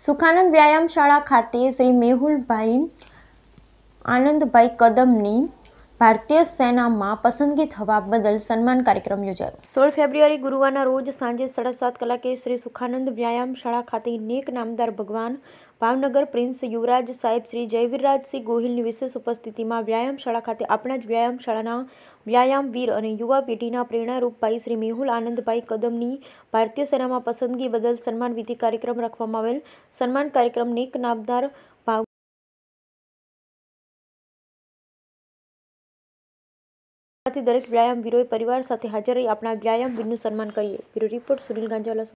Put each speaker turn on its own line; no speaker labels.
સુખાનંદ વ્યાયામ શાળા ખાતે શ્રી મેહુલભાઈ આનંદભાઈ કદમની ભારતીય સેનામાં પસંદગી થવા બદલ સન્માન કાર્યક્રમ યોજાયો સોળ ફેબ્રુઆરી ગુરુવારના રોજ સાંજે સાડા સાત કલાકે શ્રી સુખાનંદ વ્યાયામ શાળા ખાતે નેક નામદાર ભગવાન ભાવનગર પ્રિન્સ યુવરાજ સાહેબ શ્રી જયવીરરાજસિંહ ગોહિલની વિશેષ ઉપસ્થિતિમાં વ્યાયામ શાળા ખાતે આપણા જ વ્યાયામ શાળાના વ્યાયામ વીર અને યુવા પેઢીના પ્રેરણારૂપભાઈ શ્રી મેહુલ આનંદભાઈ કદમની ભારતીય સેનામાં પસંદગી બદલ સન્માન વિધિ કાર્યક્રમ રાખવામાં આવેલ
સન્માન કાર્યક્રમ નેક નામદાર दरक व्यायाम विरोही परिवार साथ हाजर रही अपना व्यायाम विनु सम्मान करिए रिपोर्ट सुनील गांजावाला